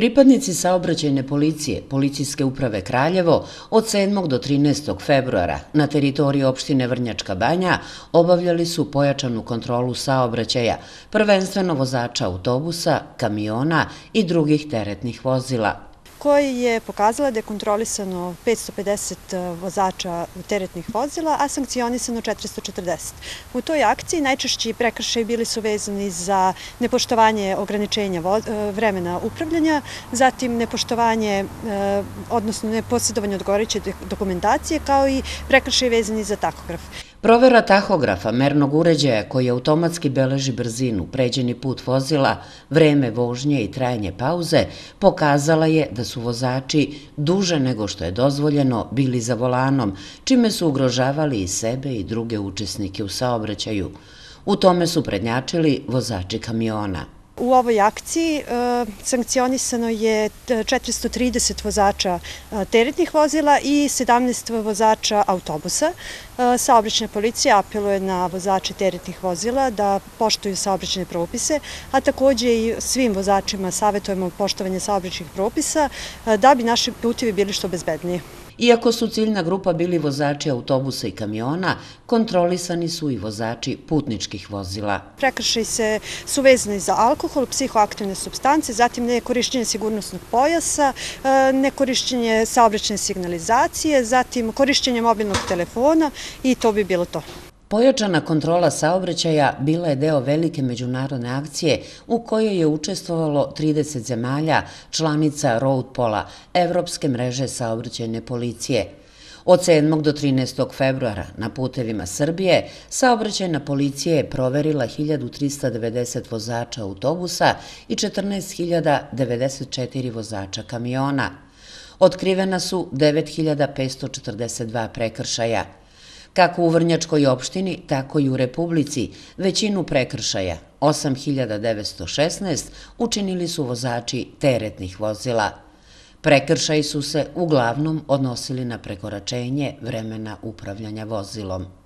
Pripadnici saobraćajne policije, policijske uprave Kraljevo, od 7. do 13. februara na teritoriji opštine Vrnjačka banja obavljali su pojačanu kontrolu saobraćaja, prvenstveno vozača autobusa, kamiona i drugih teretnih vozila koja je pokazala da je kontrolisano 550 eh, vozača teretnih vozila, a sankcionisano 440. U toj akciji najčešći prekršaj bili su vezani za nepoštovanje ograničenja eh, vremena upravljanja, zatim nepoštovanje, eh, odnosno neposjedovanje odgovoriće dokumentacije, kao i prekršaj vezani za takograf. Provera tahografa mernog uređaja koji automatski beleži brzinu, pređeni put vozila, vreme vožnje i trajanje pauze pokazala je da su vozači duže nego što je dozvoljeno bili za volanom, čime su ugrožavali i sebe i druge učesnike u saobraćaju. U tome su prednjačili vozači kamiona. U ovoj akciji e, sankcionisano je 430 e, vozača e, teretnih vozila i 17 vozača autobusa. Saobrećna policija apeluje na vozače teretnih vozila da poštuju saobrećne propise, a takođe i svim vozačima savjetujemo poštovanje saobrećnih propisa da bi naši putivi bili što bezbednije. Iako su ciljna grupa bili vozači autobusa i kamiona, kontrolisani su i vozači putničkih vozila. Prekršaj se su vezani za alkohol, psihoaktivne substance, zatim nekorišćenje sigurnosnog pojasa, e, nekorišćenje saobraćne signalizacije, zatim korišćenje mobilnog telefona i to bi bilo to. Pojačana kontrola saobraćaja bila je deo velike međunarodne akcije u kojoj je učestvovalo 30 zemalja članica Roadpola, Evropske mreže saobraćajne policije. Od 7. do 13. februara na putevima Srbije saobraćajna policija je proverila 1390 vozača autobusa i 14.094 vozača kamiona. Otkrivena su 9.542 prekršaja. Kako u Vrnjačkoj opštini, tako i u Republici, većinu prekršaja, 8.916, učinili su vozači teretnih vozila. Prekršaj su se uglavnom odnosili na prekoračenje vremena upravljanja vozilom.